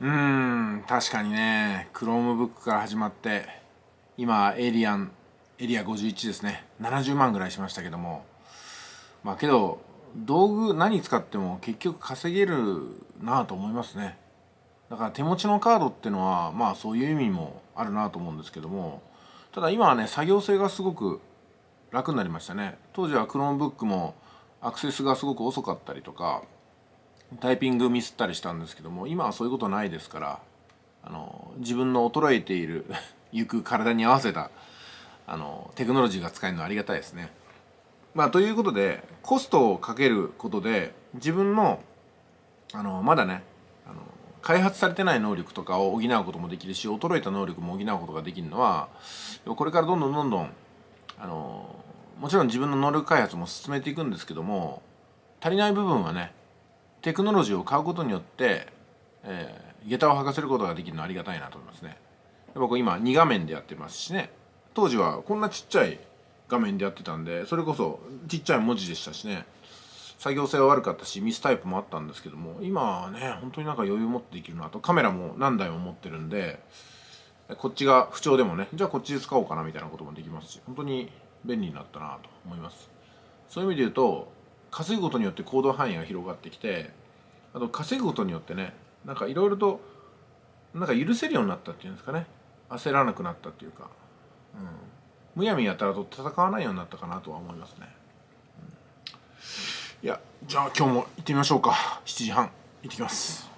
うん確かにね Chromebook から始まって今エイリアンエリア51ですね70万ぐらいしましたけどもまあけど道具何使っても結局稼げるなぁと思いますねだから手持ちのカードってのはまあそういう意味もあるなと思うんですけどもただ今はね作業性がすごく楽になりましたね当時は Chromebook もアクセスがすごく遅かったりとかタイピングミスったりしたんですけども今はそういうことないですからあの自分の衰えているゆ く体に合わせたあのテクノロジーが使えるのはありがたいですね。まあ、ということでコストをかけることで自分のあのまだねあの開発されてない能力とかを補うこともできるし衰えた能力も補うことができるのはこれからどんどんどんどんあのもちろん自分の能力開発も進めていくんですけども足りない部分はねテクノロジーを買うことによって、えー、下駄を履かせることができるのはありがたいなと思いますね僕今2画面でやってますしね当時はこんなちっちゃい画面でやってたんでそれこそちっちゃい文字でしたしね作業性は悪かったしミスタイプもあったんですけども今はね本当になんか余裕持ってできるなとカメラも何台も持ってるんでこっちが不調でもねじゃあこっちで使おうかなみたいなこともできますし本当に便利になったなと思いますそういう意味で言うと稼ぐことによって行動範囲が広がってきてあと稼ぐことによってねなんかいろいろとなんか許せるようになったっていうんですかね焦らなくなったっていうか、うん、むやみやたらと戦わないようになったかなとは思いますね、うん、いやじゃあ今日も行ってみましょうか7時半行ってきます